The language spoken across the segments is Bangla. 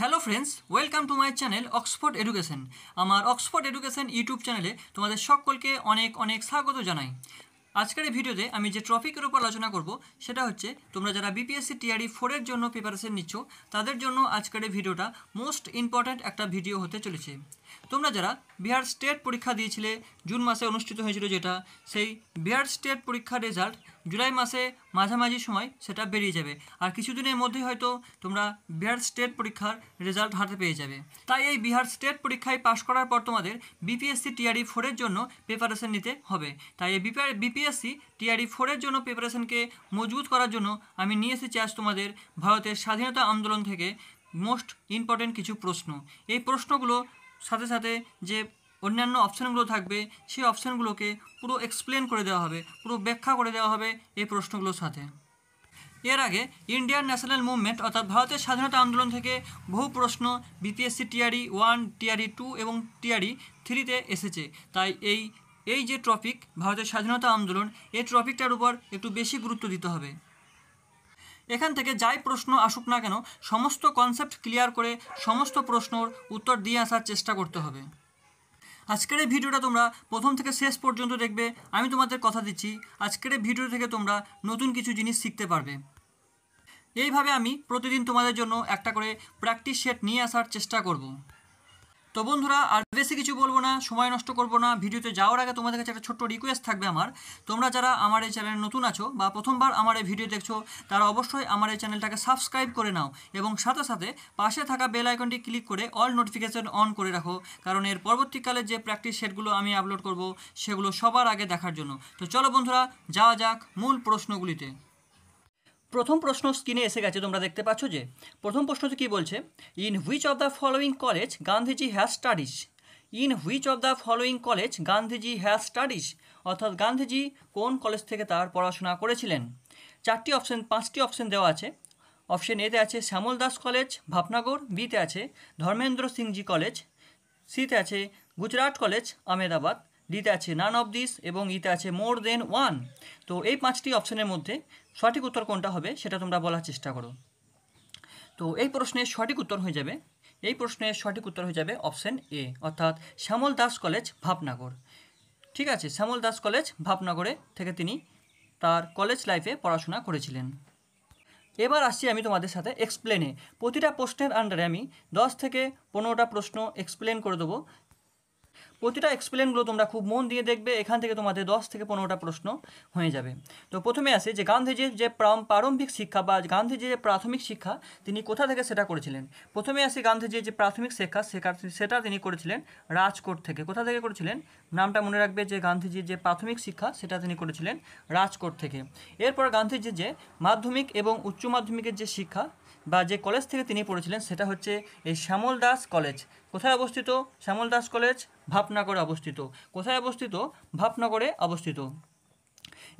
hello friends welcome to my channel Oxford education আমার অক্সফোর্ড এডুকেশন ইউটিউব চ্যানেলে তোমাদের সকলকে অনেক অনেক স্বাগত জানাই আজকের ভিডিওতে আমি যে ট্রফিকের উপর আলোচনা করব সেটা হচ্ছে তোমরা যারা বিপিএসসি টিআরই ফোরের জন্য প্রিপারেশন নিচ্ছ তাদের জন্য আজকের ভিডিওটা মোস্ট ইম্পর্ট্যান্ট একটা ভিডিও হতে চলেছে তোমরা যারা বিহার স্টেট পরীক্ষা দিয়েছিলে জুন মাসে অনুষ্ঠিত হয়েছিল যেটা সেই বিহার স্টেট পরীক্ষার রেজাল্ট জুলাই মাসে মাঝামাঝি সময় সেটা বেরিয়ে যাবে আর কিছুদিনের মধ্যে হয়তো তোমরা বিহার স্টেট পরীক্ষার রেজাল্ট হাতে পেয়ে যাবে তাই এই বিহার স্টেট পরীক্ষায় পাশ করার পর তোমাদের বিপিএসসি টিআরই ফোরের জন্য প্রিপারেশন নিতে হবে তাই এই বিপিএসসি টিআরই ফোরের জন্য প্রিপারেশনকে মজবুত করার জন্য আমি নিয়ে এসেছি আজ তোমাদের ভারতের স্বাধীনতা আন্দোলন থেকে মোস্ট ইম্পর্টেন্ট কিছু প্রশ্ন এই প্রশ্নগুলো সাথে সাথে যে অন্যান্য অপশানগুলো থাকবে সেই অপশানগুলোকে পুরো এক্সপ্লেন করে দেওয়া হবে পুরো ব্যাখ্যা করে দেওয়া হবে এই প্রশ্নগুলোর সাথে এর আগে ইন্ডিয়ান ন্যাশনাল মুভমেন্ট অর্থাৎ ভারতের স্বাধীনতা আন্দোলন থেকে বহু প্রশ্ন BPSC TRE one TRE two এবং টিআরই থ্রিতে e এসেছে তাই এই এই যে টপিক ভারতের স্বাধীনতা আন্দোলন এই টপিকটার উপর একটু বেশি গুরুত্ব দিতে হবে এখান থেকে যাই প্রশ্ন আসুক না কেন সমস্ত কনসেপ্ট ক্লিয়ার করে সমস্ত প্রশ্নর উত্তর দিয়ে আসার চেষ্টা করতে হবে আজকের এই ভিডিওটা তোমরা প্রথম থেকে শেষ পর্যন্ত দেখবে আমি তোমাদের কথা দিচ্ছি আজকের এই ভিডিও থেকে তোমরা নতুন কিছু জিনিস শিখতে পারবে এইভাবে আমি প্রতিদিন তোমাদের জন্য একটা করে প্র্যাকটিস সেট নিয়ে আসার চেষ্টা করব তো বন্ধুরা আর বেশি কিছু বলবো না সময় নষ্ট করবো না ভিডিওতে যাওয়ার আগে তোমাদের কাছে একটা ছোট্ট রিকোয়েস্ট থাকবে আমার তোমরা যারা আমার এই চ্যানেলে নতুন আছো বা প্রথমবার আমার এই ভিডিও দেখছো তারা অবশ্যই আমার এই চ্যানেলটাকে সাবস্ক্রাইব করে নাও এবং সাথে সাথে পাশে থাকা বেল আইকনটি ক্লিক করে অল নোটিফিকেশন অন করে রাখো কারণ এর পরবর্তীকালে যে প্র্যাকটিস সেটগুলো আমি আপলোড করব সেগুলো সবার আগে দেখার জন্য তো চলো বন্ধুরা যাওয়া যাক মূল প্রশ্নগুলিতে প্রথম প্রশ্ন স্ক্রিনে এসে গেছে তোমরা দেখতে পাচ্ছ যে প্রথম প্রশ্নটি কী বলছে in which of the following college Gandhiji has studies in which of the following college Gandhiji has studies অর্থাৎ গান্ধীজি কোন কলেজ থেকে তার পড়াশোনা করেছিলেন চারটি অপশন পাঁচটি অপশন দেওয়া আছে অপশন এতে আছে শ্যামল দাস কলেজ ভাবনগর বিতে আছে ধর্মেন্দ্র সিংজি কলেজ সিতে আছে গুজরাট কলেজ আমেদাবাদ ডিতে আছে নান অফ দিস এবং ইতে আছে মোর দেন ওয়ান তো এই পাঁচটি অপশনের মধ্যে সঠিক উত্তর কোনটা হবে সেটা তোমরা বলার চেষ্টা করো তো এই প্রশ্নের সঠিক উত্তর হয়ে যাবে এই প্রশ্নের সঠিক উত্তর হয়ে যাবে অপশান এ অর্থাৎ শ্যামল দাস কলেজ ভাবনগর ঠিক আছে শ্যামল দাস কলেজ ভাবনগরে থেকে তিনি তার কলেজ লাইফে পড়াশোনা করেছিলেন এবার আসছি আমি তোমাদের সাথে এক্সপ্লেনে প্রতিটা প্রশ্নের আন্ডারে আমি দশ থেকে পনেরোটা প্রশ্ন এক্সপ্লেন করে দেবো প্রতিটা এক্সপ্লেনগুলো তোমরা খুব মন দিয়ে দেখবে এখান থেকে তোমাদের দশ থেকে পনেরোটা প্রশ্ন হয়ে যাবে তো প্রথমে আসে যে গান্ধীজির যে প্রারম্ভিক শিক্ষা বা গান্ধীজির যে প্রাথমিক শিক্ষা তিনি কোথা থেকে সেটা করেছিলেন প্রথমে আসে গান্ধীজির যে প্রাথমিক শিক্ষা সেটা তিনি করেছিলেন রাজকোট থেকে কোথা থেকে করেছিলেন নামটা মনে রাখবে যে গান্ধীজির যে প্রাথমিক শিক্ষা সেটা তিনি করেছিলেন রাজকোট থেকে এরপর গান্ধীজির যে মাধ্যমিক এবং উচ্চ মাধ্যমিকের যে শিক্ষা বা যে কলেজ থেকে তিনি পড়েছিলেন সেটা হচ্ছে এই শ্যামল দাস কলেজ কোথায় অবস্থিত শ্যামল দাস কলেজ ভাবনগরে অবস্থিত কোথায় অবস্থিত ভাবনগরে অবস্থিত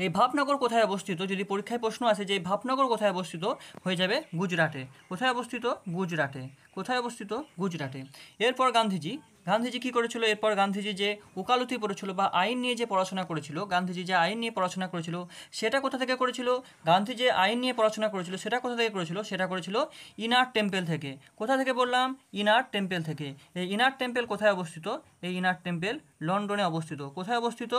এই ভাবনগর কোথায় অবস্থিত যদি পরীক্ষায় প্রশ্ন আসে যে এই ভাবনগর কোথায় অবস্থিত হয়ে যাবে গুজরাটে কোথায় অবস্থিত গুজরাটে কোথায় অবস্থিত গুজরাটে এরপর গান্ধীজি গান্ধীজি কী করেছিল এরপর গান্ধীজি যে উকালতি পড়েছিল বা আইন নিয়ে যে পড়াশোনা করেছিল গান্ধীজি যে আইন নিয়ে পড়াশোনা করেছিল সেটা কোথা থেকে করেছিল গান্ধী যে আইন নিয়ে পড়াশোনা করেছিল সেটা কোথা থেকে করেছিল সেটা করেছিল ইনার টেম্পেল থেকে কোথা থেকে বললাম ইনার টেম্পেল থেকে এই ইনার টেম্পেল কোথায় অবস্থিত এই ইনার টেম্পেল লন্ডনে অবস্থিত কোথায় অবস্থিত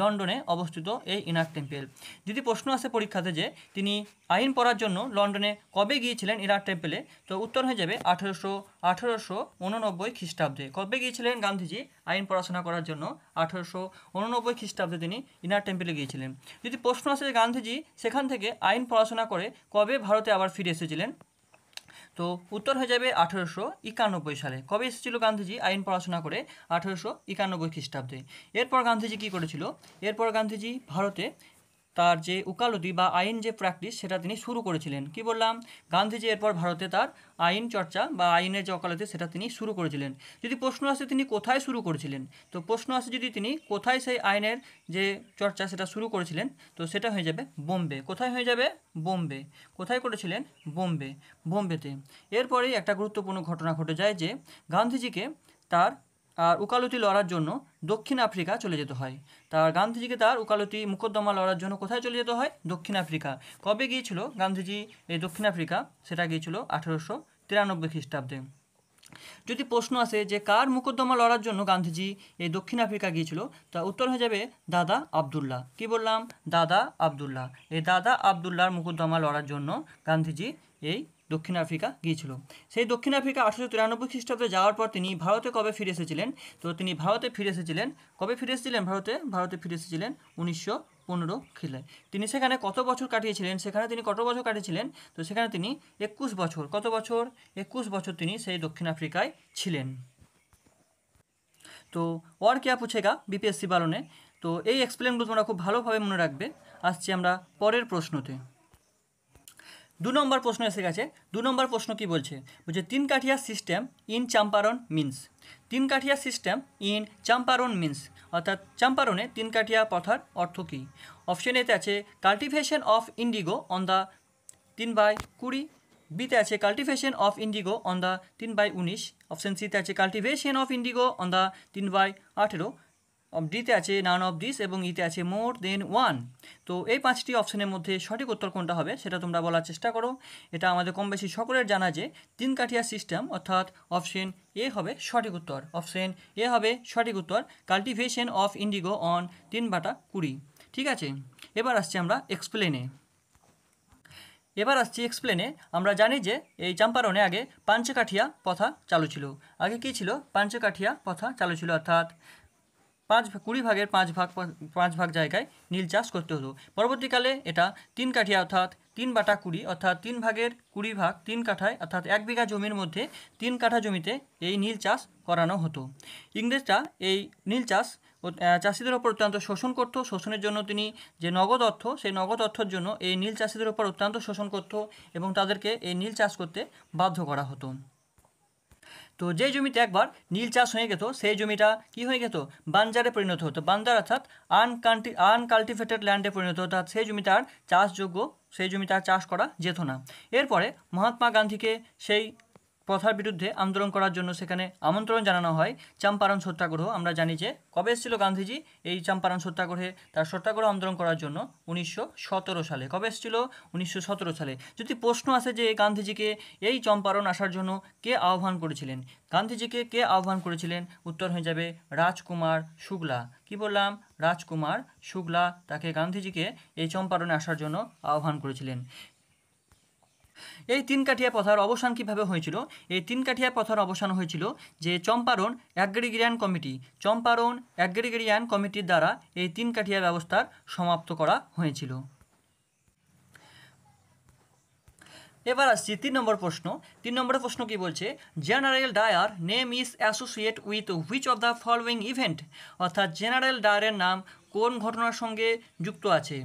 লন্ডনে অবস্থিত এই ইনার টেম্পেল যদি প্রশ্ন আসে পরীক্ষাতে যে তিনি আইন পড়ার জন্য লন্ডনে কবে গিয়েছিলেন ইনার টেম্পেলে তো উত্তর হয়ে যাবে আঠেরোশো সতেরোশো আঠেরোশো উননব্বই খ্রিস্টাব্দে কবে গিয়েছিলেন গান্ধীজি আইন পড়াশোনা করার জন্য আঠেরোশো উননব্বই খ্রিস্টাব্দে তিনি ইনার টেম্পলে গিয়েছিলেন যদি প্রশ্ন আসে যে গান্ধীজি সেখান থেকে আইন পড়াশোনা করে কবে ভারতে আবার ফিরে এসেছিলেন তো উত্তর হয়ে যাবে আঠেরোশো একানব্বই সালে কবে এসেছিল গান্ধীজি আইন পড়াশোনা করে আঠেরোশো একানব্বই খ্রিস্টাব্দে এরপর গান্ধীজি কী করেছিল এরপর গান্ধীজি ভারতে তার যে উকালতি বা আইন যে প্র্যাকটিস সেটা তিনি শুরু করেছিলেন কি বললাম গান্ধীজি এরপর ভারতে তার আইন চর্চা বা আইনের যে ওকালতি সেটা তিনি শুরু করেছিলেন যদি প্রশ্ন আসে তিনি কোথায় শুরু করেছিলেন তো প্রশ্ন আসে যদি তিনি কোথায় সেই আইনের যে চর্চা সেটা শুরু করেছিলেন তো সেটা হয়ে যাবে বোম্বে কোথায় হয়ে যাবে বোম্বে কোথায় করেছিলেন বোম্বে বোম্বেতে এরপরেই একটা গুরুত্বপূর্ণ ঘটনা ঘটে যায় যে গান্ধীজিকে তার আর উকালতি লড়ার জন্য দক্ষিণ আফ্রিকা চলে যেতে হয় তার গান্ধীজিকে তার উকালতি মুকদ্দমা লড়ার জন্য কোথায় চলে যেতে হয় দক্ষিণ আফ্রিকা কবে গিয়েছিল গান্ধীজি এই দক্ষিণ আফ্রিকা সেটা গিয়েছিল আঠেরোশো তিরানব্বই খ্রিস্টাব্দে যদি প্রশ্ন আসে যে কার মুকদ্দমা লড়ার জন্য গান্ধীজি এই দক্ষিণ আফ্রিকা গিয়েছিল তা উত্তর হয়ে যাবে দাদা আবদুল্লাহ কি বললাম দাদা আবদুল্লাহ এই দাদা আবদুল্লাহর মুকদ্দমা লড়ার জন্য গান্ধীজি এই দক্ষিণ আফ্রিকা গিয়েছিল সেই দক্ষিণ আফ্রিকা আঠারোশো তিরানব্বই খ্রিস্টাব্দে যাওয়ার পর তিনি ভারতে কবে ফিরে এসেছিলেন তো তিনি ভারতে ফিরে এসেছিলেন কবে ফিরে এসেছিলেন ভারতে ভারতে ফিরে এসেছিলেন উনিশশো পনেরো খিলে তিনি সেখানে কত বছর কাটিয়েছিলেন সেখানে তিনি কত বছর কাটিয়েছিলেন তো সেখানে তিনি একুশ বছর কত বছর একুশ বছর তিনি সেই দক্ষিণ আফ্রিকায় ছিলেন তো ওর কেয়া পুছেগা বিপিএসসি পালনে তো এই এক্সপ্লেনগুলো তোমরা খুব ভালোভাবে মনে রাখবে আসছি আমরা পরের প্রশ্নতে দু নম্বর প্রশ্ন এসে গেছে দু নম্বর প্রশ্ন কি বলছে বলছে tinkathia system in Champaran means tinkathia system in Champaran means অর্থাৎ চাম্পারনে তিন কাঠিয়া পথার অর্থ কী অপশন এতে আছে cultivation of indigo on the তিন বাই কুড়ি বিতে আছে cultivation of indigo on the তিন বাই উনিশ অপশন সিতে আছে cultivation of indigo on the তিন বাই আঠেরো অব ডিতে আছে নান অফ দিস এবং ইতে আছে মোর দেন ওয়ান তো এই পাঁচটি অপশনের মধ্যে সঠিক উত্তর কোনটা হবে সেটা তোমরা বলার চেষ্টা করো এটা আমাদের কম বেশি সকলের জানা যে তিন কাঠিয়া সিস্টেম অর্থাৎ অপশন এ হবে সঠিক উত্তর অপশন এ হবে সঠিক উত্তর কাল্টিভেশন অফ ইন্ডিগো অন তিন বাটা কুড়ি ঠিক আছে এবার আসছি আমরা এক্সপ্লেনে এবার আসছি এক্সপ্লেনে আমরা জানি যে এই চম্পারণে আগে পাঞ্চকাঠিয়া পথা চালু ছিল আগে কী ছিল পাঞ্চকাঠিয়া পথা চালু ছিল অর্থাৎ পাঁচ কুড়ি ভাগের পাঁচ ভাগ পাঁচ ভাগ জায়গায় নীল চাষ করতে হতো পরবর্তীকালে এটা তিন কাঠিয়া অর্থাৎ তিন বাটা কুড়ি অর্থাৎ তিন ভাগের কুড়ি ভাগ তিন কাঠায় অর্থাৎ এক বিঘা জমির মধ্যে তিন কাঠা জমিতে এই নীল চাষ করানো হতো ইংরেজরা এই নীল চাষ চাষিদের ওপর অত্যন্ত শোষণ করত শোষণের জন্য তিনি যে নগদ অর্থ সেই নগদ অর্থের জন্য এই নীল চাষিদের ওপর অত্যন্ত শোষণ করত এবং তাদেরকে এই নীল চাষ করতে বাধ্য করা হতো তো যেই জমিতে একবার নীল চাষ হয়ে গেত সেই জমিটা কি হয়ে গেত বাঞ্জারে পরিণত হতো বান্দার অর্থাৎ আনকান্টি আনকাল্টিভেটেড ল্যান্ডে পরিণত হতো অর্থাৎ সেই জমিতে আর চাষযোগ্য সেই জমিতে আর চাষ করা যেত না এরপরে মহাত্মা গান্ধীকে সেই প্রথার বিরুদ্ধে আন্দোলন করার জন্য সেখানে আমন্ত্রণ জানানো হয় চাম্পারণ সত্যাগ্রহ আমরা জানি যে কবে এসেছিল গান্ধীজি এই চাম্পারণ সত্যাগ্রহে তার সত্যাগ্রহ আন্দোলন করার জন্য উনিশশো সালে কবে এসেছিল উনিশশো সালে যদি প্রশ্ন আসে যে গান্ধীজিকে এই চম্পারণ আসার জন্য কে আহ্বান করেছিলেন গান্ধীজিকে কে আহ্বান করেছিলেন উত্তর হয়ে যাবে রাজকুমার শুক্লা কি বললাম রাজকুমার শুক্লা তাকে গান্ধীজিকে এই চম্পারণে আসার জন্য আহ্বান করেছিলেন এই তিন কাঠিয়া প্রথার অবসান কিভাবে হয়েছিল এই তিন কাঠিয়া প্রথার অবসান হয়েছিল যে Champaran agrarian committee Champaran agrarian কমিটির দ্বারা এই তিন কাঠিয়া ব্যবস্থার সমাপ্ত করা হয়েছিল এবার আসছি তিন নম্বর প্রশ্ন তিন নম্বর প্রশ্ন কি বলছে general Dyer name is associate with which of the following event অর্থাৎ জেনারেল ডায়ারের নাম কোন ঘটনার সঙ্গে যুক্ত আছে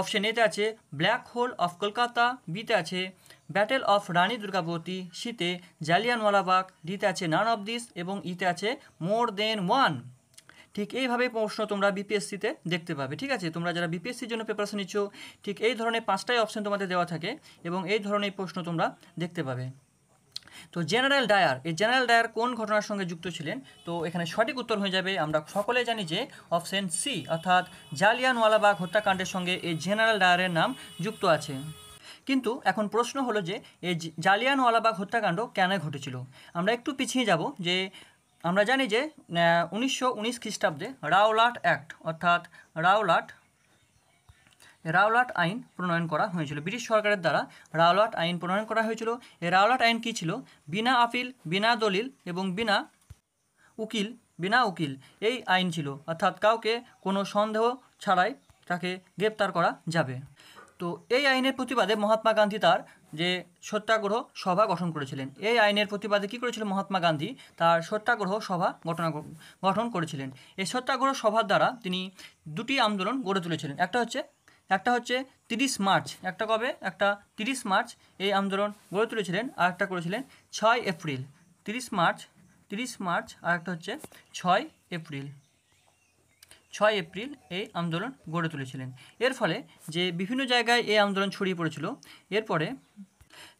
অপশন এতে আছে ব্ল্যাক হোল অফ কলকাতা বিতে আছে ব্যাটেল অফ রানী দুর্গাবতী শীতে জালিয়ানওয়ালাবাগ ডিতে আছে নান অফ দিস এবং ইতে আছে মোর দেন ওয়ান ঠিক এইভাবে প্রশ্ন তোমরা বিপিএসসিতে দেখতে পাবে ঠিক আছে তোমরা যারা বিপিএসসির জন্য প্রিপারেশন নিচ্ছ ঠিক এই ধরনের পাঁচটাই অপশন তোমাদের দেওয়া থাকে এবং এই ধরনের প্রশ্ন তোমরা দেখতে পাবে তো জেনারেল ডায়ার এই জেনারেল ডায়ার কোন ঘটনার সঙ্গে যুক্ত ছিলেন তো এখানে সঠিক উত্তর হয়ে যাবে আমরা সকলে জানি যে অপশন সি অর্থাৎ জালিয়ানওয়ালাবাগ হত্যাকাণ্ডের সঙ্গে এই জেনারেল ডায়ারের নাম যুক্ত আছে কিন্তু এখন প্রশ্ন হলো যে এই জালিয়ানওয়ালাবাগ হত্যাকাণ্ড কেন ঘটেছিল আমরা একটু পিছিয়ে যাব যে আমরা জানি যে উনিশশো উনিশ খ্রিস্টাব্দে রাওলাট অ্যাক্ট অর্থাৎ রাওলাট রাওলাট আইন প্রণয়ন করা হয়েছিল ব্রিটিশ সরকারের দ্বারা রাওলাট আইন প্রণয়ন করা হয়েছিল এই রাওলাট আইন কী ছিল বিনা আপিল বিনা দলিল এবং বিনা উকিল বিনা উকিল এই আইন ছিল অর্থাৎ কাউকে কোনো সন্দেহ ছাড়াই তাকে গ্রেপ্তার করা যাবে তো এই আইনের প্রতিবাদে মহাত্মা গান্ধী তার যে সত্যাগ্রহ সভা গঠন করেছিলেন এই আইনের প্রতিবাদে কী করেছিল মহাত্মা গান্ধী তার সত্যাগ্রহ সভা ঘটনা গঠন করেছিলেন এই সত্যাগ্রহ সভার দ্বারা তিনি দুটি আন্দোলন গড়ে তুলেছিলেন একটা হচ্ছে একটা হচ্ছে তিরিশ মার্চ একটা কবে একটা তিরিশ মার্চ এই আন্দোলন গড়ে তুলেছিলেন আর একটা করেছিলেন ছয় এপ্রিল তিরিশ মার্চ তিরিশ মার্চ আর একটা হচ্ছে ছয় এপ্রিল ছয় এপ্রিল এই আন্দোলন গড়ে তুলেছিলেন এর ফলে যে বিভিন্ন জায়গায় এই আন্দোলন ছড়িয়ে পড়েছিল এরপরে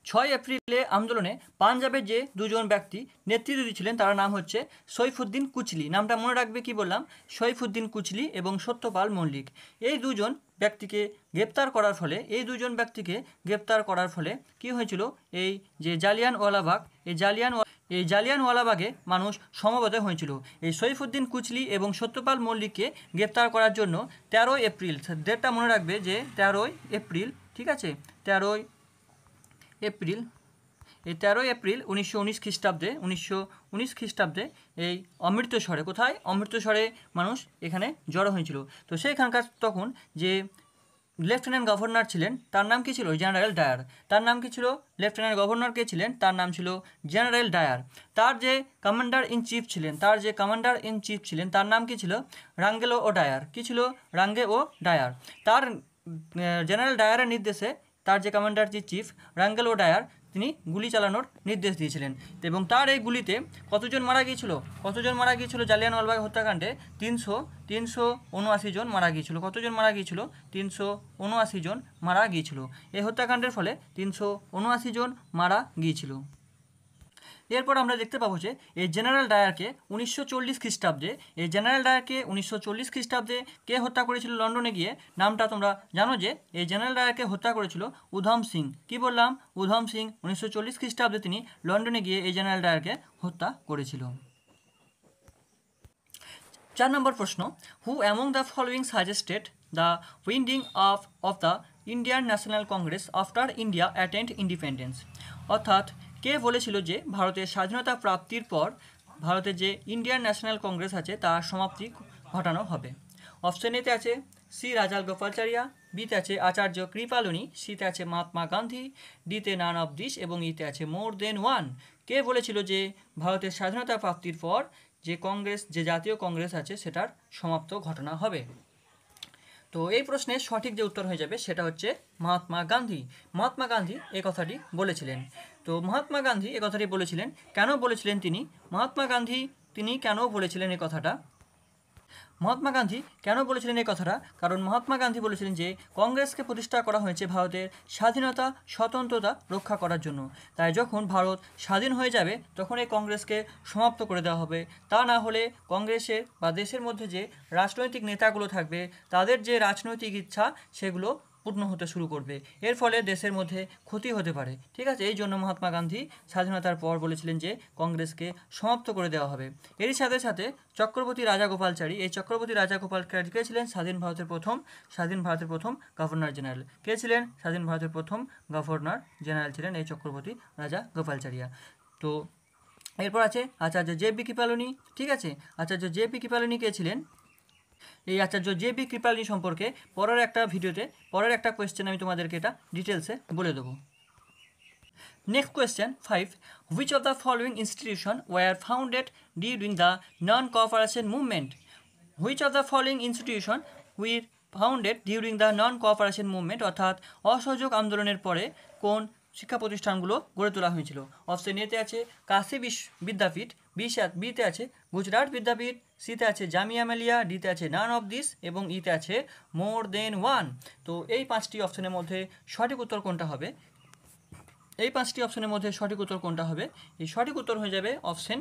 ছয় এপ্রিলে আন্দোলনে পাঞ্জাবের যে দুজন ব্যক্তি নেতৃত্ব দিয়েছিলেন তার নাম হচ্ছে সৈফুদ্দিন কুচলি নামটা মনে রাখবে কি বললাম সৈফুদ্দিন কুচলি এবং সত্যপাল মল্লিক এই দুজন ব্যক্তিকে গ্রেপ্তার করার ফলে এই দুজন ব্যক্তিকে গ্রেপ্তার করার ফলে কি হয়েছিল এই যে ওয়ালাবাগ এই জালিয়ান এই জালিয়ানওয়ালাবাগে মানুষ সমবেত হয়েছিল এই সৈফুদ্দিন কুচলি এবং সত্যপাল মল্লিককে গ্রেপ্তার করার জন্য তেরোই এপ্রিল ডেটটা মনে রাখবে যে তেরোই এপ্রিল ঠিক আছে তেরোই এপ্রিল এই তেরোই এপ্রিল উনিশশো উনিশ খ্রিস্টাব্দে উনিশশো উনিশ খ্রিস্টাব্দে এই অমৃতসরে কোথায় অমৃতসরে মানুষ এখানে জড়ো হয়েছিল তো সেইখানকার তখন যে লেফটেন্যান্ট গভর্নর ছিলেন তার নাম কী ছিল জেনারেল ডায়ার তার নাম কি ছিল লেফটেন্যান্ট গভর্নর কে ছিলেন তার নাম ছিল জেনারেল ডায়ার তার যে কমান্ডার ইন চিফ ছিলেন তার যে কমান্ডার ইন চিফ ছিলেন তার নাম কী ছিল রাঙ্গেলো ও ডায়ার কী ছিল রাঙ্গে ও ডায়ার তার জেনারেল ডায়ারের নির্দেশে তার যে কমান্ডার যে চিফ রাঙ্গেল ও ডায়ার তিনি গুলি চালানোর নির্দেশ দিয়েছিলেন এবং তার এই গুলিতে কতজন মারা গিয়েছিল কতজন মারা গিয়েছিল জালিয়ানওয়ালবাগ হত্যাকাণ্ডে তিনশো তিনশো উনআশি জন মারা গিয়েছিল কতজন মারা গিয়েছিল তিনশো উনআশি জন মারা গিয়েছিল এই হত্যাকাণ্ডের ফলে তিনশো উনআশি জন মারা গিয়েছিল এরপর আমরা দেখতে পাবো যে এই জেনারেল ডায়ারকে উনিশশো চল্লিশ খ্রিস্টাব্দে এই জেনারেল ডায়ারকে উনিশশো চল্লিশ খ্রিস্টাব্দে কে হত্যা করেছিল লন্ডনে গিয়ে নামটা তোমরা জানো যে এই জেনারেল ডায়ারকে হত্যা করেছিল উধম সিং কি বললাম উধম সিং উনিশশো চল্লিশ খ্রিস্টাব্দে তিনি লন্ডনে গিয়ে এই জেনারেল ডায়ারকে হত্যা করেছিল চার নম্বর প্রশ্ন who among the following suggested the winding of of the Indian National Congress after India attend independence অর্থাৎ কে বলেছিল যে ভারতের স্বাধীনতা প্রাপ্তির পর ভারতের যে ইন্ডিয়ান ন্যাশনাল কংগ্রেস আছে তার সমাপ্তি ঘটানো হবে অপশন এতে আছে সি রাজাল গোপালচারিয়া বিতে আছে আচার্য কৃপালনী সিতে আছে মহাত্মা গান্ধী ডিতে নান অব দিস এবং ইতে আছে মোর দেন ওয়ান কে বলেছিল যে ভারতের স্বাধীনতা প্রাপ্তির পর যে কংগ্রেস যে জাতীয় কংগ্রেস আছে সেটার সমাপ্ত ঘটনা হবে তো এই প্রশ্নে সঠিক যে উত্তর হয়ে যাবে সেটা হচ্ছে মহাত্মা গান্ধী মহাত্মা গান্ধী এ কথাটি বলেছিলেন তো মহাত্মা গান্ধী এ কথাটি বলেছিলেন কেন বলেছিলেন তিনি মহাত্মা গান্ধী তিনি কেন বলেছিলেন এ কথাটা মহাত্মা গান্ধী কেন বলেছিলেন এই কথাটা কারণ মহাত্মা গান্ধী বলেছিলেন যে কংগ্রেসকে প্রতিষ্ঠা করা হয়েছে ভারতের স্বাধীনতা স্বতন্ত্রতা রক্ষা করার জন্য তাই যখন ভারত স্বাধীন হয়ে যাবে তখন এই কংগ্রেসকে সমাপ্ত করে দেওয়া হবে তা না হলে কংগ্রেসের বা দেশের মধ্যে যে রাজনৈতিক নেতাগুলো থাকবে তাদের যে রাজনৈতিক ইচ্ছা সেগুলো পূর্ণ হতে শুরু করবে এর ফলে দেশের মধ্যে ক্ষতি হতে পারে ঠিক আছে এই জন্য মহাত্মা গান্ধী স্বাধীনতার পর বলেছিলেন যে কংগ্রেসকে সমাপ্ত করে দেওয়া হবে এরই সাথে সাথে চক্রবর্তী রাজা গোপালচারী এই চক্রবর্তী রাজা কে ছিলেন স্বাধীন ভারতের প্রথম স্বাধীন ভারতের প্রথম গভর্নর জেনারেল কে ছিলেন স্বাধীন ভারতের প্রথম গভর্নর জেনারেল ছিলেন এই চক্রবর্তী রাজা গোপালচারিয়া তো এরপর আছে আচার্য জে পি কৃপালনী ঠিক আছে আচার্য জে পি কৃপালনী কে ছিলেন এই আচার্য জে বি কৃপালী সম্পর্কে পরের একটা ভিডিওতে পরের একটা কোয়েশ্চেন আমি তোমাদেরকে এটা ডিটেলসে বলে দেবো next question five which of the following institution were founded during the non cooperation movement which of the following institution were founded during the non cooperation movement অর্থাৎ অসহযোগ আন্দোলনের পরে কোন শিক্ষা প্রতিষ্ঠানগুলো গড়ে তোলা হয়েছিল অপশন এতে আছে কাশি বিদ্যাপীঠ বিশ বিতে আছে গুজরাট বিদ্যাপীঠ সিতে আছে জামিয়া মেলিয়া ডিতে আছে নান অফ দিস এবং ইতে আছে মোর দেন ওয়ান তো এই পাঁচটি অপশনের মধ্যে সঠিক উত্তর কোনটা হবে এই পাঁচটি অপশনের মধ্যে সঠিক উত্তর কোনটা হবে এই সঠিক উত্তর হয়ে যাবে অপশন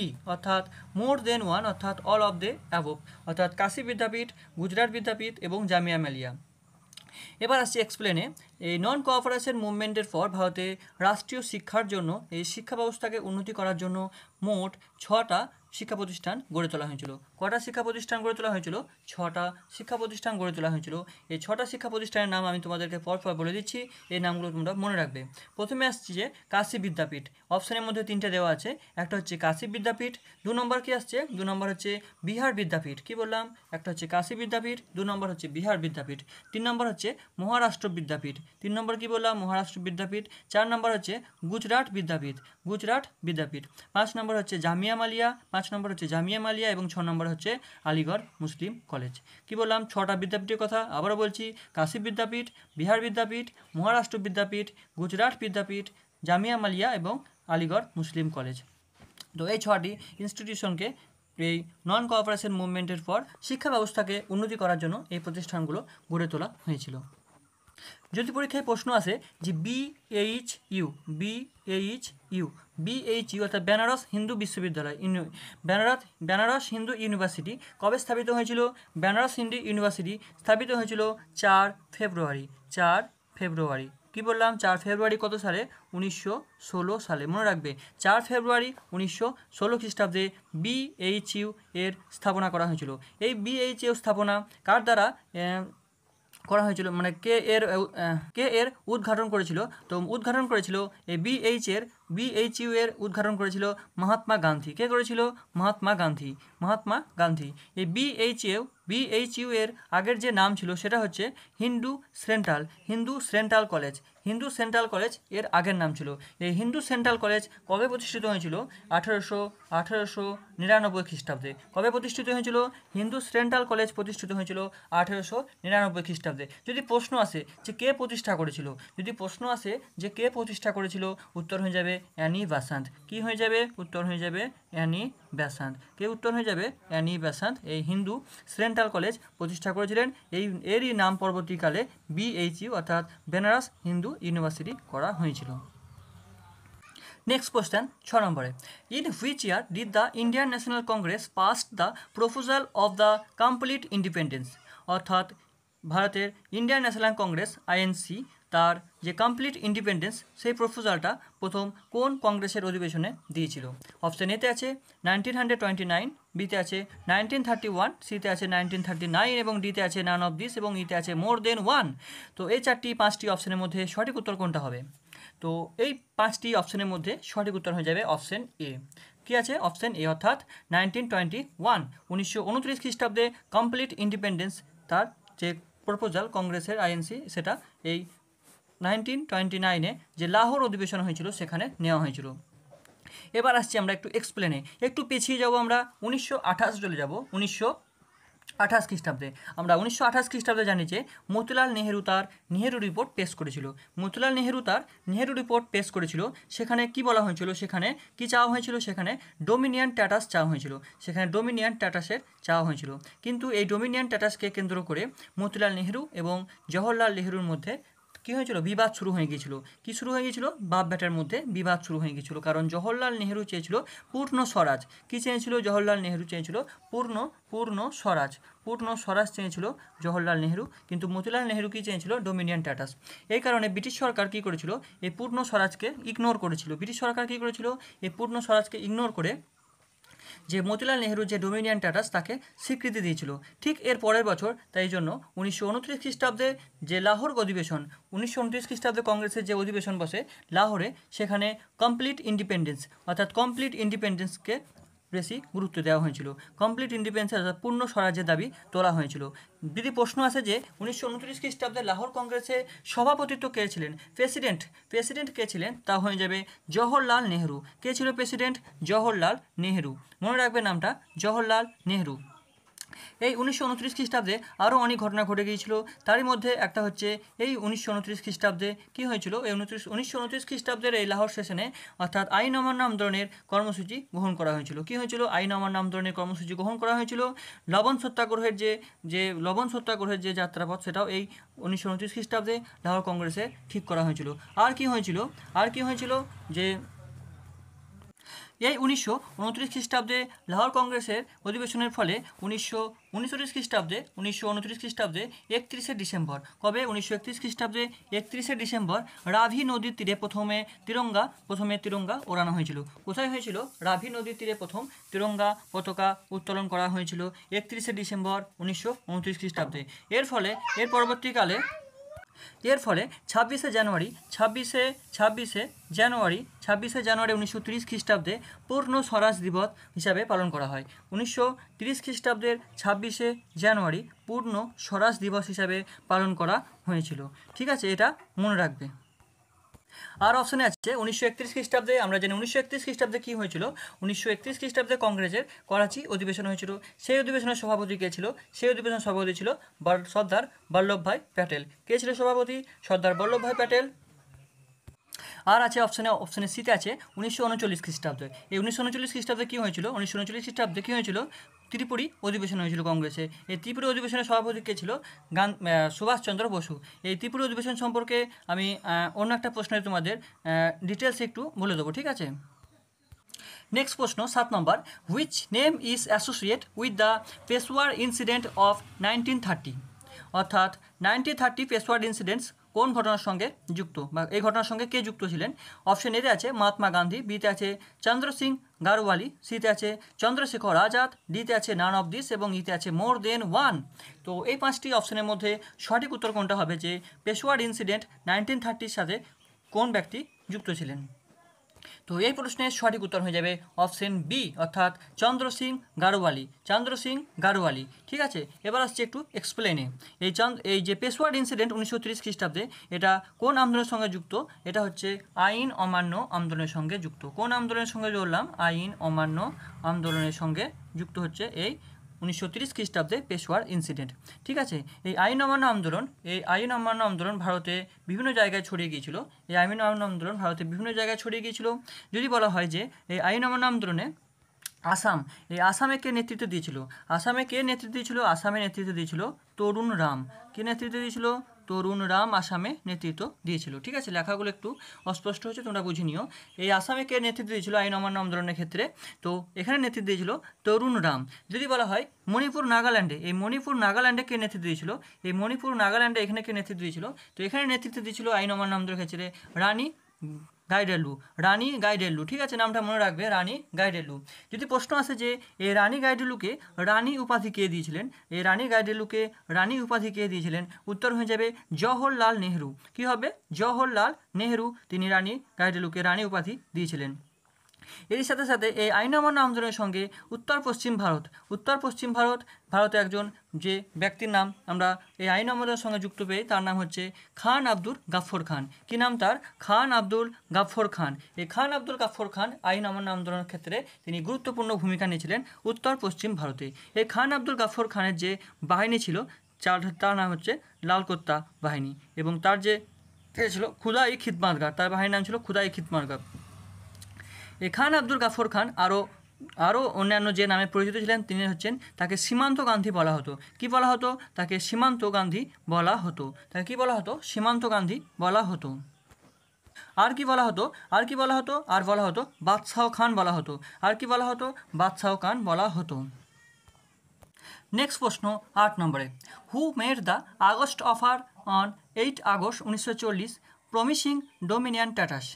ই অর্থাৎ মোর দেন ওয়ান অর্থাৎ অল অফ দ্য অ্যাভোভ অর্থাৎ কাশি বিদ্যাপীঠ গুজরাট বিদ্যাপীঠ এবং জামিয়া মেলিয়া এবার আসছি এক্সপ্লেনে এই নন কোঅপারেশন মুভমেন্টের পর ভারতে রাষ্ট্রীয় শিক্ষার জন্য এই শিক্ষা ব্যবস্থাকে উন্নতি করার জন্য মোট ছটা শিক্ষা প্রতিষ্ঠান গড়ে তোলা হয়েছিল কটা শিক্ষা প্রতিষ্ঠান গড়ে তোলা হয়েছিল ছটা শিক্ষা প্রতিষ্ঠান গড়ে তোলা হয়েছিল এই ছটা শিক্ষা প্রতিষ্ঠানের নাম আমি তোমাদেরকে পরপর বলে দিচ্ছি এই নামগুলো তোমরা মনে রাখবে প্রথমে আসছে যে কাশী বিদ্যাপীঠ অপশানের মধ্যে তিনটে দেওয়া আছে একটা হচ্ছে কাশী বিদ্যাপীঠ দু নম্বর কি আসছে দু নম্বর হচ্ছে বিহার বিদ্যাপীঠ কি বললাম একটা হচ্ছে কাশী বিদ্যাপীঠ দু নম্বর হচ্ছে বিহার বিদ্যাপীঠ তিন নম্বর হচ্ছে মহারাষ্ট্র বিদ্যাপীঠ তিন নম্বর কি বললাম মহারাষ্ট্র বিদ্যাপীঠ চার নম্বর হচ্ছে গুজরাট বিদ্যাপীঠ গুজরাট বিদ্যাপীঠ পাঁচ নম্বর হচ্ছে জামিয়া মালিয়া পাঁচ নম্বর হচ্ছে জামিয়া মালিয়া এবং ছ নম্বর হচ্ছে আলিগড় মুসলিম কলেজ কি বললাম ছটা বিদ্যাপীঠের কথা আবারও বলছি কাশী বিদ্যাপীঠ বিহার বিদ্যাপীঠ মহারাষ্ট্র বিদ্যাপীঠ গুজরাট বিদ্যাপীঠ জামিয়া মালিয়া এবং আলিগড় মুসলিম কলেজ তো এই ছটি ইনস্টিটিউশনকে এই নন কোঅপারেশন মুভমেন্টের পর শিক্ষা ব্যবস্থাকে উন্নতি করার জন্য এই প্রতিষ্ঠানগুলো গড়ে তোলা হয়েছিল যদি পরীক্ষায় প্রশ্ন আসে যে BH U B H U B H U অর্থাৎ বেনারস হিন্দু বিশ্ববিদ্যালয় বেনারস বেনারস হিন্দু ইউনিভার্সিটি কবে স্থাপিত হয়েছিল বেনারস হিন্দু ইউনিভার্সিটি স্থাপিত হয়েছিল চার ফেব্রুয়ারি চার ফেব্রুয়ারি কি বললাম চার ফেব্রুয়ারি কত সালে উনিশশো সালে মনে রাখবে চার ফেব্রুয়ারি উনিশশো ষোলো খ্রিস্টাব্দে ইউ এর স্থাপনা করা হয়েছিল এই ইউ স্থাপনা কার দ্বারা করা হয়েছিল মানে কে এর কে এর উদ্ঘাটন করেছিল তো উদ্ঘাটন করেছিল এই বিএইচ এর বিএইচইউ এর উদ্ঘাটন করেছিল মহাত্মা গান্ধী কে করেছিল মহাত্মা গান্ধী মহাত্মা গান্ধী এই বিএইচইউ বিএইচইউ এর আগের যে নাম ছিল সেটা হচ্ছে Hindu Central Hindu Central College Hindu Central College এর আগের নাম ছিল এই হিন্দু সেন্ট্রাল কলেজ কবে প্রতিষ্ঠিত হয়েছিল আঠেরোশো আঠেরোশো নিরানব্বই খ্রিস্টাব্দে কবে প্রতিষ্ঠিত হয়েছিল হিন্দু সেন্ট্রাল কলেজ প্রতিষ্ঠিত হয়েছিল আঠেরোশো নিরানব্বই খ্রিস্টাব্দে যদি প্রশ্ন আসে যে কে প্রতিষ্ঠা করেছিল যদি প্রশ্ন আসে যে কে প্রতিষ্ঠা করেছিল উত্তর হয়ে যাবে অ্যানি বাসান্ত কি হয়ে যাবে উত্তর হয়ে যাবে অ্যানি ব্যাসান্ত কে উত্তর হয়ে যাবে অ্যানি ব্যাসান্ত এই হিন্দু সেন্ট্রাল কলেজ প্রতিষ্ঠা করেছিলেন এই এরই নাম পরবর্তীকালে বিএইচইউ অর্থাৎ বেনারস হিন্দু ইউনিভার্সিটি করা হয়েছিল নেক্সট কোশ্চেন ছ নম্বরে in which year did the Indian National Congress passed the proposal of the complete independence অর্থাৎ ভারতের ইন্ডিয়ান ন্যাশনাল কংগ্রেস আইএনসি তার যে কমপ্লিট ইন্ডিপেন্ডেন্স সেই প্রপোজালটা প্রথম কোন কংগ্রেসের অধিবেশনে দিয়েছিল অপশান এতে আছে নাইনটিন হান্ড্রেড টোয়েন্টি নাইন বিতে আছে নাইনটিন থার্টি ওয়ান সিতে আছে নাইনটিন থার্টি নাইন এবং ডিতে আছে নান অফ দিস এবং ইতে আছে মোর দেন ওয়ান তো এই চারটি পাঁচটি অপশানের মধ্যে সঠিক উত্তর কোনটা হবে তো এই পাঁচটি অপশানের মধ্যে সঠিক উত্তর হয়ে যাবে অপশান এ কি আছে অপশান এ অর্থাৎ নাইনটিন টোয়েন্টি ওয়ান উনিশশো উনত্রিশ খ্রিস্টাব্দে কমপ্লিট ইন্ডিপেন্ডেন্স তার যে প্রপোজাল কংগ্রেসের আইএনসি সেটা এই নাইনটিন টোয়েন্টি নাইনে যে লাহোর অধিবেশন হয়েছিল সেখানে নেওয়া হয়েছিল এবার আসছি আমরা একটু এক্সপ্লেনে একটু পিছিয়ে যাব আমরা উনিশশো আঠাশ চলে যাব উনিশশো আঠাশ খ্রিস্টাব্দে আমরা উনিশশো আঠাশ খ্রিস্টাব্দে জানি যে মতিলাল নেহেরু তার নেহেরু রিপোর্ট পেশ করেছিল মতিলাল নেহেরু তার নেহেরু রিপোর্ট পেশ করেছিল সেখানে কি বলা হয়েছিল সেখানে কি চাওয়া হয়েছিল সেখানে ডোমিনিয়ান ট্যাটাস চাওয়া হয়েছিল সেখানে ডোমিনিয়ান ট্যাটাসের চাওয়া হয়েছিল কিন্তু এই ডোমিনিয়ান ট্যাটাসকে কেন্দ্র করে মতিলাল নেহেরু এবং জওহরলাল নেহেরুর মধ্যে কী হয়েছিল বিবাদ শুরু হয়ে গিয়েছিল কি শুরু হয়ে গিয়েছিল বাপ বেটার মধ্যে বিবাদ শুরু হয়ে গিয়েছিল কারণ জওহরলাল নেহেরু চেয়েছিল পূর্ণ স্বরাজ কী চেয়েছিল জওহরলাল নেহরু চেয়েছিল পূর্ণ পূর্ণ স্বরাজ পূর্ণ স্বরাজ চেয়েছিল জওহরলাল নেহরু কিন্তু মতিলাল নেহরু কী চেয়েছিল ডোমিনিয়ন ট্যাটাস এই কারণে ব্রিটিশ সরকার কী করেছিল এই পূর্ণ স্বরাজকে ইগনোর করেছিল ব্রিটিশ সরকার কী করেছিল এই পূর্ণ স্বরাজকে ইগনোর করে যে মতিলাল নেহরু যে ডোমিনিয়ান টাটাস তাকে স্বীকৃতি দিয়েছিল ঠিক এর পরের বছর তাই জন্য উনিশশো উনত্রিশ খ্রিস্টাব্দে যে লাহোর অধিবেশন উনিশশো উনত্রিশ খ্রিস্টাব্দে কংগ্রেসের যে অধিবেশন বসে লাহোরে সেখানে কমপ্লিট ইন্ডিপেন্ডেন্স অর্থাৎ কমপ্লিট ইন্ডিপেন্ডেন্সকে বেশি গুরুত্ব দেওয়া হয়েছিল কমপ্লিট ইন্ডিপেন্ডেন্স অর্থাৎ পূর্ণ স্বরাজ্যের দাবি তোলা হয়েছিল যদি প্রশ্ন আসে যে উনিশশো উনত্রিশ খ্রিস্টাব্দে লাহোর কংগ্রেসে সভাপতিত্ব কে ছিলেন প্রেসিডেন্ট প্রেসিডেন্ট কে ছিলেন তা হয়ে যাবে জওহরলাল নেহরু কে ছিল প্রেসিডেন্ট জওহরলাল নেহরু মনে রাখবে নামটা জওহরলাল নেহরু এই উনিশশো উনত্রিশ খ্রিস্টাব্দে আরও অনেক ঘটনা ঘটে গিয়েছিল তারই মধ্যে একটা হচ্ছে এই উনিশশো উনত্রিশ খ্রিস্টাব্দে কী হয়েছিল এই উনত্রিশ উনিশশো উনত্রিশ খ্রিস্টাব্দের এই লাহোর সেশনে অর্থাৎ আইন অমান্য আন্দোলনের কর্মসূচি গ্রহণ করা হয়েছিল কী হয়েছিল আইন অমান্য আন্দোলনের কর্মসূচি গ্রহণ করা হয়েছিল লবণ সত্যাগ্রহের যে যে লবণ সত্যাগ্রহের যে যাত্রাপথ সেটাও এই উনিশশো উনত্রিশ খ্রিস্টাব্দে লাহোর কংগ্রেসে ঠিক করা হয়েছিল আর কি হয়েছিল আর কি হয়েছিল যে এই উনিশশো উনত্রিশ খ্রিস্টাব্দে লাহোর কংগ্রেসের অধিবেশনের ফলে উনিশশো উনচল্লিশ খ্রিস্টাব্দে উনিশশো উনত্রিশ খ্রিস্টাব্দে একত্রিশে ডিসেম্বর কবে উনিশশো একত্রিশ খ্রিস্টাব্দে একত্রিশে ডিসেম্বর রাভি নদীর তীরে প্রথমে তিরঙ্গা প্রথমে তিরঙ্গা ওড়ানো হয়েছিল কোথায় হয়েছিল রাভি নদীর তীরে প্রথম তিরঙ্গা পতাকা উত্তোলন করা হয়েছিল একত্রিশে ডিসেম্বর উনিশশো উনত্রিশ খ্রিস্টাব্দে এর ফলে এর পরবর্তীকালে এর ফলে ছাব্বিশে জানুয়ারি ছাব্বিশে ছাব্বিশে জানুয়ারি ছাব্বিশে জানুয়ারি উনিশশো তিরিশ খ্রিস্টাব্দে পূর্ণ স্বরাজ দিবস হিসাবে পালন করা হয় উনিশশো তিরিশ খ্রিস্টাব্দের ছাব্বিশে জানুয়ারি পূর্ণ স্বরাজ দিবস হিসাবে পালন করা হয়েছিল ঠিক আছে এটা মনে রাখবে আর অপশনে আছে উনিশশো একত্রিশ খ্রিস্টাব্দে আমরা জানি উনিশশো একত্রিশ খ্রিস্টাব্দে কী হয়েছিল উনিশশো একত্রিশ খ্রিস্টাব্দে কংগ্রেসের করাচি অধিবেশন হয়েছিল সেই অধিবেশনের সভাপতি কে ছিল সেই অধিবেশনের সভাপতি ছিল সর্দার বল্লভভাই প্যাটেল কে ছিল সভাপতি সর্দার বল্লভভাই প্যাটেল আর আছে অপশানে অপশানে সিতে আছে উনিশশো উনচল্লিশ খ্রিস্টাব্দে এই উনিশশো উনচল্লিশ খ্রিস্টাব্দে কী হয়েছিল উনিশশো উনচল্লিশ খ্রিস্টাব্দে কী হয়েছিল ত্রিপুরি অধিবেশন হয়েছিল কংগ্রেসে এই ত্রিপুরি অধিবেশনের সভাপতি কে ছিল গান সুভাষচন্দ্র বসু এই ত্রিপুরি অধিবেশন সম্পর্কে আমি অন্য একটা প্রশ্নে তোমাদের ডিটেলস একটু বলে দেবো ঠিক আছে নেক্সট প্রশ্ন সাত নম্বর which name is associate with the Peshawar incident of nineteen thirty অর্থাৎ নাইনটিন থার্টি পেশোয়ার ইনসিডেন্টস কোন ঘটনার সঙ্গে যুক্ত বা এই ঘটনার সঙ্গে কে যুক্ত ছিলেন অপশন এতে আছে মহাত্মা গান্ধী বিতে আছে চন্দ্র সিং গারোয়ালি সিতে আছে চন্দ্রশেখর আজাদ ডিতে আছে নান অফ দিস এবং ইতে e আছে মোর দেন ওয়ান তো এই পাঁচটি অপশনের মধ্যে সঠিক উত্তর কোনটা হবে যে পেশোয়ার ইনসিডেন্ট নাইনটিন থার্টির সাথে কোন ব্যক্তি যুক্ত ছিলেন তো এই প্রশ্নের সঠিক উত্তর হয়ে যাবে অপশন বি অর্থাৎ চন্দ্র সিং গারোয়ালি চন্দ্র সিং গাড়োয়ালি ঠিক আছে এবার আসছে একটু এক্সপ্লেনে এই চন্দ্র এই যে পেশোয়ার ইনসিডেন্ট উনিশশো তিরিশ খ্রিস্টাব্দে এটা কোন আন্দোলনের সঙ্গে যুক্ত এটা হচ্ছে আইন অমান্য আন্দোলনের সঙ্গে যুক্ত কোন আন্দোলনের সঙ্গে জড়লাম আইন অমান্য আন্দোলনের সঙ্গে যুক্ত হচ্ছে এই উনিশশো তিরিশ খ্রিস্টাব্দে পেশোয়ার ইনসিডেন্ট ঠিক আছে এই আইন অমান্য আন্দোলন এই আইন অমান্য আন্দোলন ভারতে বিভিন্ন জায়গায় ছড়িয়ে গিয়েছিল এই আইন অমান্য আন্দোলন ভারতে বিভিন্ন জায়গায় ছড়িয়ে গিয়েছিল যদি বলা হয় যে এই আইন অমান্য আন্দোলনে আসাম এই আসামে কে নেতৃত্ব দিয়েছিল আসামে কে নেতৃত্ব দিয়েছিল আসামে নেতৃত্ব দিয়েছিল তরুণ রাম কে নেতৃত্ব দিয়েছিল তরুণ রাম আসামে নেতৃত্ব দিয়েছিল ঠিক আছে লেখাগুলো একটু অস্পষ্ট হচ্ছে তোমরা বুঝে নিও এই আসামে কে নেতৃত্ব দিয়েছিল আইন অমান্য আন্দোলনের ক্ষেত্রে তো এখানে নেতৃত্ব দিয়েছিল তরুণ রাম যদি বলা হয় মণিপুর নাগাল্যান্ডে এই মণিপুর নাগাল্যান্ডে কে নেতৃত্ব দিয়েছিল এই মণিপুর নাগাল্যান্ডে এখানে কে নেতৃত্ব দিয়েছিল তো এখানে নেতৃত্ব দিয়েছিল আইন অমান্য আন্দোলনের ক্ষেত্রে রানী গাইডেলু রানী গাইডেলু ঠিক আছে নামটা মনে রাখবে রানী গাইডেলু যদি প্রশ্ন আসে যে এই রানী গাইডেলুকে রানী উপাধি কে দিয়েছিলেন এই রানী গাইডেলুকে রানী উপাধি কে দিয়েছিলেন উত্তর হয়ে যাবে জওহরলাল নেহরু কি হবে জওহরলাল নেহরু তিনি রানী গাইডেলুকে রানী উপাধি দিয়েছিলেন এর সাথে সাথে এই আইন অমান্য আন্দোলনের সঙ্গে উত্তর পশ্চিম ভারত উত্তর পশ্চিম ভারত ভারতে একজন যে ব্যক্তির নাম আমরা এই আইন অমান্যের সঙ্গে যুক্ত পেয়ে তার নাম হচ্ছে খান আব্দুল গাফর খান কি নাম তার খান আব্দুল গাফর খান এই খান আব্দুল গাফর খান আইন অমান্য আন্দোলনের ক্ষেত্রে তিনি গুরুত্বপূর্ণ ভূমিকা নিয়েছিলেন উত্তর পশ্চিম ভারতে এই খান আব্দুল গাফর খানের যে বাহিনী ছিল তার নাম হচ্ছে লালকোত্তা বাহিনী এবং তার যে ছিল খুদাই খিদমাতগার তার বাহিনীর নাম ছিল খুদাই খিদমাতগার খান আব্দুল গাফর খান আরও আরও অন্যান্য যে নামে পরিচিত ছিলেন তিনি হচ্ছেন তাকে সীমান্ত গান্ধী বলা হতো কি বলা হতো তাকে সীমান্ত গান্ধী বলা হতো তাকে কি বলা হতো সীমান্ত গান্ধী বলা হতো আর কি বলা হতো আর কি বলা হতো আর বলা হতো বাদশাহ খান বলা হতো আর কি বলা হতো বাদশাহ খান বলা হতো নেক্সট প্রশ্ন আট নম্বরে who made the August offer on eight August উনিশশো চল্লিশ promising dominion status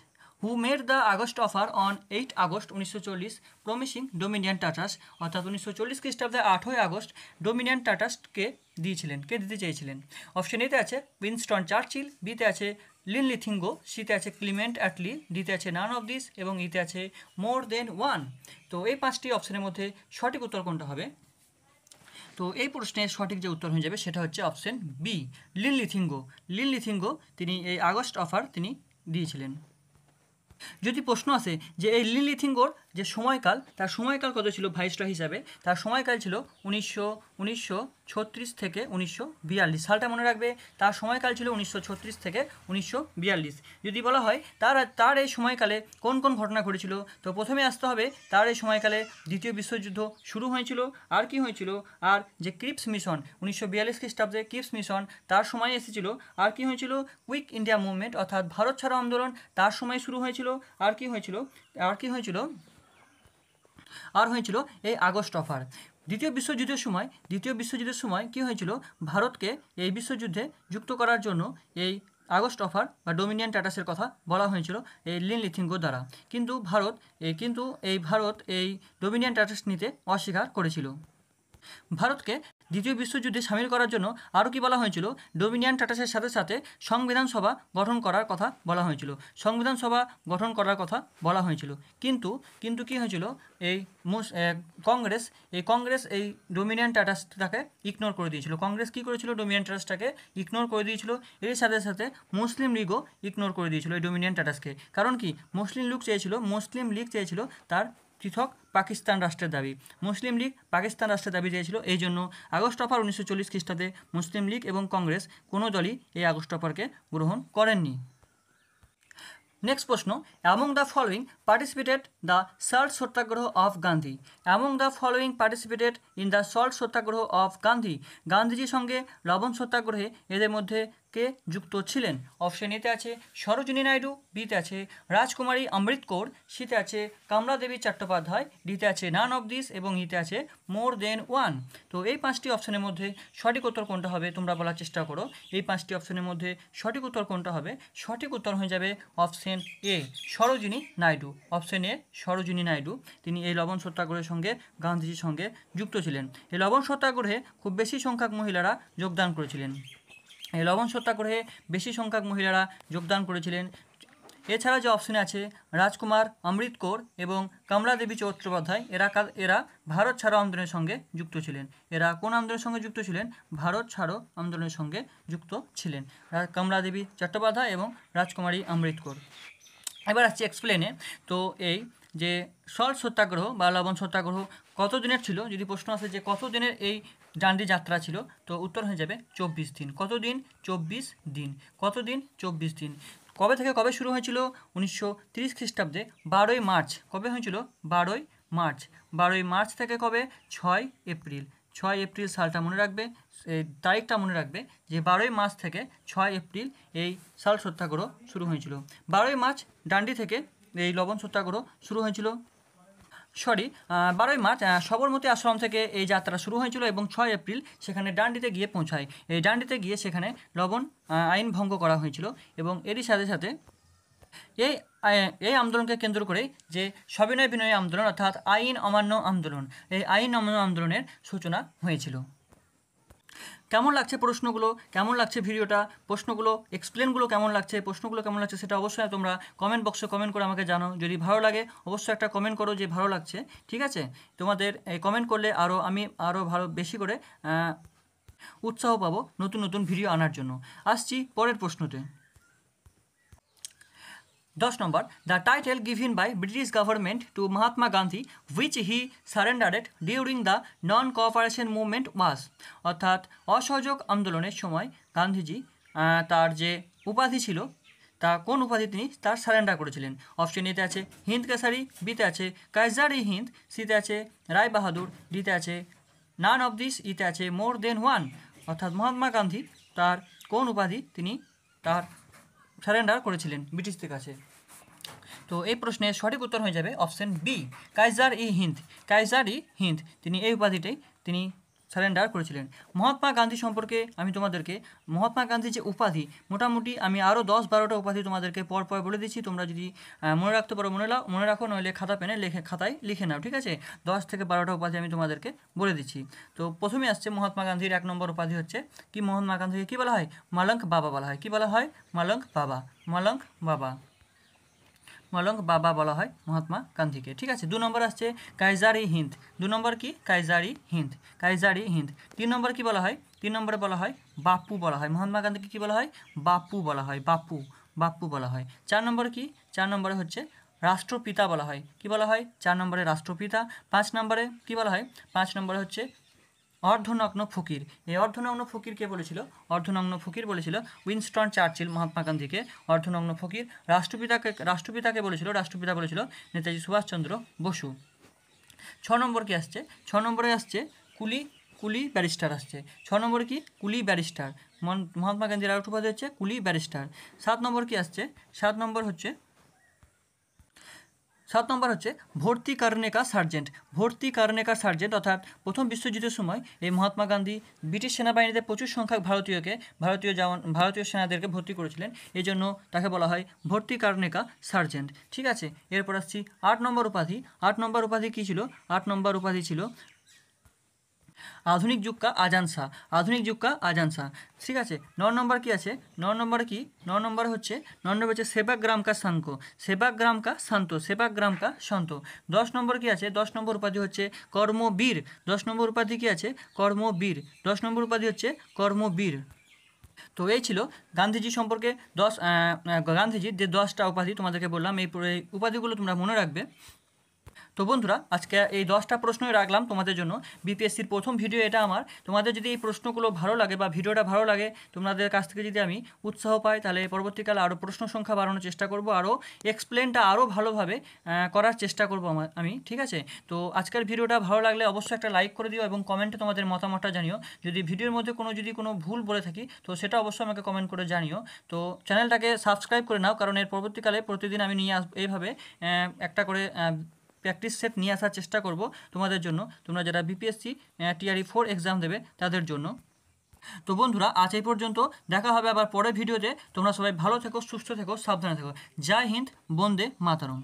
who made the August offer on eight August উনিশশো চল্লিশ প্রমিসিং ডোমিনিয়ান টাটাস অর্থাৎ উনিশশো চল্লিশ খ্রিস্টাব্দে আঠই আগস্ট ডোমিনিয়ান টাটাসকে দিয়েছিলেন কে দিতে চেয়েছিলেন অপশন এতে আছে উইনস্টন চার্চিল বিতে আছে লিন লিথিঙ্গো সিতে আছে ক্লিমেন্ট অ্যাটলি ডিতে আছে নান অফ দিস এবং ইতে e আছে মোর দেন ওয়ান তো এই পাঁচটি অপশনের মধ্যে সঠিক উত্তর কোনটা হবে তো এই প্রশ্নের সঠিক যে উত্তর হয়ে যাবে সেটা হচ্ছে option B Linlithgow Linlithgow তিনি এই আগস্ট অফার তিনি দিয়েছিলেন যদি প্রশ্ন আসে যে এই লিলিথিং যে সময়কাল তার সময়কাল কত ছিল ভাইসরয় হিসাবে তার সময়কাল ছিল উনিশশো উনিশশো ছত্রিশ থেকে উনিশশো বিয়াল্লিশ সালটা মনে রাখবে তার সময়কাল ছিল উনিশশো ছত্রিশ থেকে উনিশশো বিয়াল্লিশ যদি বলা হয় তার তার এই সময়কালে কোন কোন ঘটনা ঘটেছিল তো প্রথমে আসতে হবে তার এই সময়কালে দ্বিতীয় বিশ্বযুদ্ধ শুরু হয়েছিল আর কি হয়েছিল আর যে ক্রিপস মিশন উনিশশো বিয়াল্লিশ খ্রিস্টাব্দে ক্রিপস মিশন তার সময় এসেছিল আর কি হয়েছিল কুইক ইন্ডিয়া মুভমেন্ট অর্থাৎ ভারত ছাড়া আন্দোলন তার সময় শুরু হয়েছিল আর কি হয়েছিল আর কি হয়েছিল আর হয়েছিল এই আগস্ট অফার দ্বিতীয় বিশ্বযুদ্ধের সময় দ্বিতীয় বিশ্বযুদ্ধের সময় কি হয়েছিল ভারতকে এই বিশ্বযুদ্ধে যুক্ত করার জন্য এই আগস্ট অফার বা ডোমিনিয়ান টাটাসের কথা বলা হয়েছিল এই লিন লিথিঙ্গো দ্বারা কিন্তু ভারত কিন্তু এই ভারত এই ডোমিনিয়ান টাটাস নিতে অস্বীকার করেছিল ভারতকে দ্বিতীয় বিশ্বযুদ্ধে সামিল করার জন্য আরও কি বলা হয়েছিল ডোমিনিয়ান টাটাসের সাথে সাথে সংবিধান সভা গঠন করার কথা বলা হয়েছিল সংবিধান সভা গঠন করার কথা বলা হয়েছিল কিন্তু কিন্তু কী হয়েছিল এই কংগ্রেস এই কংগ্রেস এই ডোমিনিয়ান টাটাসটাকে ইগনোর করে দিয়েছিল কংগ্রেস কী করেছিল ডোমিনিয়ান টাটাসটাকে ইগনোর করে দিয়েছিল এর সাথে সাথে মুসলিম লীগও ইগনোর করে দিয়েছিল এই ডোমিনিয়ান টাটাসকে কারণ কি মুসলিম লীগ চেয়েছিল মুসলিম লীগ চেয়েছিল তার পৃথক পাকিস্তান রাষ্ট্রের দাবি মুসলিম লীগ পাকিস্তান রাষ্ট্রের দাবি দিয়েছিল এই জন্য আগস্ট অফার উনিশশো চল্লিশ খ্রিস্টাব্দে মুসলিম লীগ এবং কংগ্রেস কোনো দলই এই আগস্ট অফারকে গ্রহণ করেননি নেক্সট প্রশ্ন among the following participated the salt satyagraha of Gandhi among the following participated in the salt satyagraha of Gandhi গান্ধীজির সঙ্গে লবণ সত্যাগ্রহে এদের মধ্যে কে যুক্ত ছিলেন অপশন এতে আছে সরোজিনী নাইডু বিতে আছে রাজকুমারী অমৃত কৌর সিতে আছে কামলা দেবী চট্টোপাধ্যায় ডিতে আছে নান অব দিস এবং ইতে আছে মোর দেন ওয়ান তো এই পাঁচটি অপশনের মধ্যে সঠিক উত্তর কোনটা হবে তোমরা বলার চেষ্টা করো এই পাঁচটি অপশনের মধ্যে সঠিক উত্তর কোনটা হবে সঠিক উত্তর হয়ে যাবে option A Sarojini Naidu option A Sarojini Naidu তিনি এই লবণ সত্যাগ্রহের সঙ্গে গান্ধীজির সঙ্গে যুক্ত ছিলেন এই লবণ সত্যাগ্রহে খুব বেশি সংখ্যক মহিলারা যোগদান করেছিলেন এই লবণ সত্যাগ্রহে বেশি সংখ্যক মহিলারা যোগদান করেছিলেন এছাড়া যে অপশনে আছে রাজকুমার অমৃত কৌর এবং কমলা দেবী চট্টোপাধ্যায় এরা এরা ভারত ছাড়ো আন্দোলনের সঙ্গে যুক্ত ছিলেন এরা কোন আন্দোলনের সঙ্গে যুক্ত ছিলেন ভারত ছাড়ো আন্দোলনের সঙ্গে যুক্ত ছিলেন কমলা দেবী চট্টোপাধ্যায় এবং রাজকুমারী অমৃত কৌর এবার আসছি এক্সপ্লেনে তো এই যে সল সত্যাগ্রহ বা লবণ সত্যাগ্রহ কত দিনের ছিল যদি প্রশ্ন আসে যে কত দিনের এই ডান্ডি যাত্রা ছিল তো উত্তর হয়ে যাবে চব্বিশ দিন কত দিন চব্বিশ দিন কত দিন চব্বিশ দিন কবে থেকে কবে শুরু হয়েছিল উনিশশো তিরিশ খ্রিস্টাব্দে বারোই মার্চ কবে হয়েছিল বারোই মার্চ বারোই মার্চ থেকে কবে ছয় এপ্রিল ছয় এপ্রিল সালটা মনে রাখবে তারিখটা মনে রাখবে যে বারোই মার্চ থেকে ছয় এপ্রিল এই সাল সত্যাগ্রহ শুরু হয়েছিল বারোই মার্চ ডান্ডি থেকে এই লবণ সত্যাগ্রহ শুরু হয়েছিল সরি বারোই মার্চ সবরমতি আশ্রম থেকে এই যাত্রা শুরু হয়েছিল এবং ছয় এপ্রিল সেখানে ডান্ডিতে গিয়ে পৌঁছায় এই ডান্ডিতে গিয়ে সেখানে লবণ আইন ভঙ্গ করা হয়েছিল এবং এরই সাথে সাথে এই এই আন্দোলনকে কেন্দ্র করে যে সবিনয় বিনয় আন্দোলন অর্থাৎ আইন অমান্য আন্দোলন এই আইন অমান্য আন্দোলনের সূচনা হয়েছিল কেমন লাগছে প্রশ্নগুলো কেমন লাগছে ভিডিওটা প্রশ্নগুলো এক্সপ্লেনগুলো কেমন লাগছে প্রশ্নগুলো কেমন লাগছে সেটা অবশ্যই তোমরা কমেন্ট বক্সে কমেন্ট করে আমাকে জানো যদি ভালো লাগে অবশ্যই একটা কমেন্ট করো যে ভালো লাগছে ঠিক আছে তোমাদের কমেন্ট করলে আরও আমি আরও ভালো বেশি করে উৎসাহ পাবো নতুন নতুন ভিডিও আনার জন্য আসছি পরের প্রশ্নতে দশ নম্বর the title given by British government to Mahatma Gandhi which he surrendered during the non cooperation movement was অর্থাৎ অসহযোগ আন্দোলনের সময় গান্ধীজি তার যে উপাধি ছিল তা কোন উপাধি তিনি তার সারেন্ডার করেছিলেন অপশন এতে আছে হিন্দ কেসারি বিতে আছে কাইজার ই হিন্দ সিতে আছে রায় বাহাদুর ডিতে আছে নান অব দিস ইতে আছে মোর দেন ওয়ান অর্থাৎ মহাত্মা গান্ধী তার কোন উপাধি তিনি তার সারেন্ডার করেছিলেন ব্রিটিশদের কাছে তো এই প্রশ্নের সঠিক উত্তর হয়ে যাবে অপশান বি কাইজার ই হিন্দ কাইজার ই হিন্দ তিনি এই উপাধিটাই তিনি সারেন্ডার করেছিলেন মহাত্মা গান্ধী সম্পর্কে আমি তোমাদেরকে মহাত্মা গান্ধী যে উপাধি মোটামুটি আমি আরও দশ বারোটা উপাধি তোমাদেরকে পর পর বলে দিচ্ছি তোমরা যদি মনে রাখতে পারো মনে লাও মনে রাখো নইলে খাতা পেনে লেখে খাতায় লিখে নাও ঠিক আছে দশ থেকে বারোটা উপাধি আমি তোমাদেরকে বলে দিচ্ছি তো প্রথমে আসছে মহাত্মা গান্ধীর এক নম্বর উপাধি হচ্ছে কি মহাত্মা গান্ধীকে কী বলা হয় মালঙ্ক বাবা বলা হয় কী বলা হয় মালঙ্ক বাবা মালঙ্ক বাবা মলং বাবা বলা হয় মহাত্মা গান্ধীকে ঠিক আছে দু নম্বর আসছে কাইজারি হিন্দ দু নম্বর কি কাইজারি হিন্দ কাইজারি হিন্দ তিন নম্বর কি বলা হয় তিন নম্বরে বলা হয় বাপু বলা হয় মহাত্মা গান্ধীকে কি বলা হয় বাপু বলা হয় বাপু বাপু বলা হয় চার নম্বর কি চার নম্বরে হচ্ছে রাষ্ট্রপিতা বলা হয় কি বলা হয় চার নম্বরে রাষ্ট্রপিতা পাঁচ নম্বরে কি বলা হয় পাঁচ নম্বরে হচ্ছে অর্ধনগ্ন ফকির এই অর্ধনগ্ন ফকির কে বলেছিল অর্ধনগ্ন ফকির বলেছিল উইনস্টন চার্চিল মহাত্মা গান্ধীকে অর্ধনগ্ন ফকির রাষ্ট্রপিতাকে রাষ্ট্রপিতাকে বলেছিল রাষ্ট্রপিতা বলেছিল নেতাজি সুভাষচন্দ্র বসু ছ নম্বর কি আসছে ছ নম্বরে আসছে কুলি কুলি ব্যারিস্টার আসছে ছ নম্বর কি কুলি ব্যারিস্টার মহাত্মা গান্ধীর আর উপাধি হচ্ছে কুলি ব্যারিস্টার সাত নম্বর কি আসছে সাত নম্বর হচ্ছে সাত নম্বর হচ্ছে ভর্তি কারণেকা সার্জেন্ট ভর্তি কারণেকা সার্জেন্ট অর্থাৎ প্রথম বিশ্বযুদ্ধের সময় এই মহাত্মা গান্ধী ব্রিটিশ সেনাবাহিনীতে প্রচুর সংখ্যক ভারতীয়কে ভারতীয় জওয়ান ভারতীয় সেনাদেরকে ভর্তি করেছিলেন এই জন্য তাকে বলা হয় ভর্তি কারণেকা সার্জেন্ট ঠিক আছে এরপর আসছি আট নম্বর উপাধি আট নম্বর উপাধি কী ছিল আট নম্বর উপাধি ছিল আধুনিক যুগ কা আজান শাহ আধুনিক যুগ কা আজান শাহ ঠিক আছে ন নম্বর কি আছে ন নম্বর কি ন নম্বর হচ্ছে ন নম্বর হচ্ছে গ্রাম কা শাঙ্ক গ্রাম কা শান্ত গ্রাম কা শান্ত দশ নম্বর কি আছে দশ নম্বর উপাধি হচ্ছে কর্মবীর দশ নম্বর উপাধি কী আছে কর্মবীর দশ নম্বর উপাধি হচ্ছে কর্মবীর তো এই ছিল গান্ধীজি সম্পর্কে দশ গান্ধীজির যে দশটা উপাধি তোমাদেরকে বললাম এই উপাধিগুলো তোমরা মনে রাখবে তো বন্ধুরা আজকে এই দশটা প্রশ্নই রাখলাম তোমাদের জন্য বিপিএসসির প্রথম ভিডিও এটা আমার তোমাদের যদি এই প্রশ্নগুলো ভালো লাগে বা ভিডিওটা ভালো লাগে তোমাদের কাছ থেকে যদি আমি উৎসাহ পাই তাহলে পরবর্তীকালে আরও প্রশ্ন সংখ্যা বাড়ানোর চেষ্টা করব আরও এক্সপ্লেনটা আরও ভালোভাবে করার চেষ্টা করব আমার আমি ঠিক আছে তো আজকের ভিডিওটা ভালো লাগলে অবশ্যই একটা লাইক করে দিও এবং কমেন্টে তোমাদের মতামতটা জানিও যদি ভিডিওর মধ্যে কোনো যদি কোনো ভুল বলে থাকি তো সেটা অবশ্যই আমাকে কমেন্ট করে জানিও তো চ্যানেলটাকে সাবস্ক্রাইব করে নাও কারণ এর পরবর্তীকালে প্রতিদিন আমি নিয়ে আসবো এইভাবে একটা করে প্র্যাকটিস সেট নিয়ে আসার চেষ্টা করব তোমাদের জন্য তোমরা যারা বিপিএসসি টিআরই ফোর এক্সাম দেবে তাদের জন্য তো বন্ধুরা আজ এই পর্যন্ত দেখা হবে আবার পরের ভিডিওতে তোমরা সবাই ভালো থেকো সুস্থ থেকো সাবধানে থেকো জয় হিন্দ বন্দে মাতারম